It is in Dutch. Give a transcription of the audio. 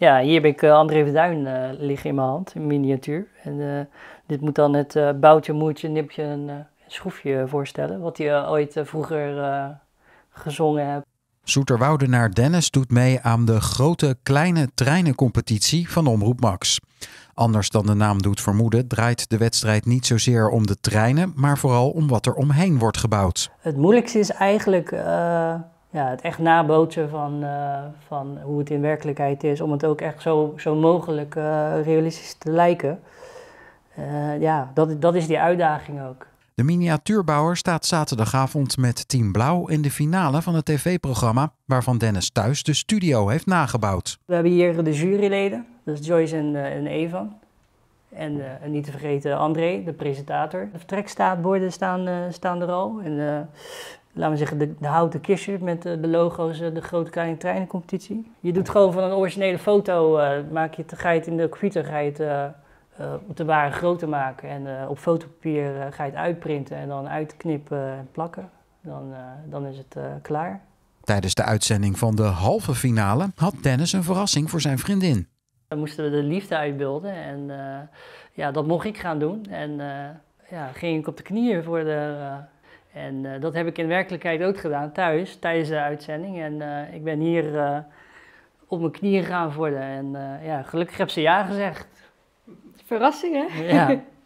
Ja, hier heb ik eh, André Verduin eh, liggen in mijn hand, in miniatuur. En eh, dit moet dan het boutje, moertje, nipje en schroefje voorstellen, wat hij ooit vroeger gezongen heeft. Zoeterwoudenaar Dennis doet mee aan de grote kleine treinencompetitie van Omroep Max. Anders dan de naam doet vermoeden, draait de wedstrijd niet zozeer om de treinen, maar vooral om wat er omheen wordt gebouwd. Het moeilijkste is eigenlijk ja, het echt nabootsen van, eh, van hoe het in werkelijkheid is. Om het ook echt zo, zo mogelijk eh, realistisch te lijken. Eh, ja, dat, dat is die uitdaging ook. De miniatuurbouwer staat zaterdagavond met Team Blauw in de finale van het tv-programma, waarvan Dennis thuis de studio heeft nagebouwd. We hebben hier de juryleden, dat is Joyce en, Evan. En, niet te vergeten André, de presentator. De vertrekstaatborden staan, staan er al. En laten we zeggen, de, de houten kistje met eh, de, logo's, eh, de grote kleine treinencompetitie. Je doet gewoon van een originele foto, eh, maak je, ga je het in de computer, ga je het uh, op de ware grootte maken. En op fotopapier ga je het uitprinten en dan uitknippen en plakken. Dan, dan is het klaar. Tijdens de uitzending van de halve finale had Dennis een verrassing voor zijn vriendin. Dan moesten we de liefde uitbeelden en ja, dat mocht ik gaan doen. En ja, ging ik op de knieën voor de en eh, dat heb ik in werkelijkheid ook gedaan thuis, tijdens de uitzending. En eh, ik ben hier eh, op mijn knieën gaan worden. En ja, gelukkig heb ze ja gezegd. Verrassing, hè? Ja.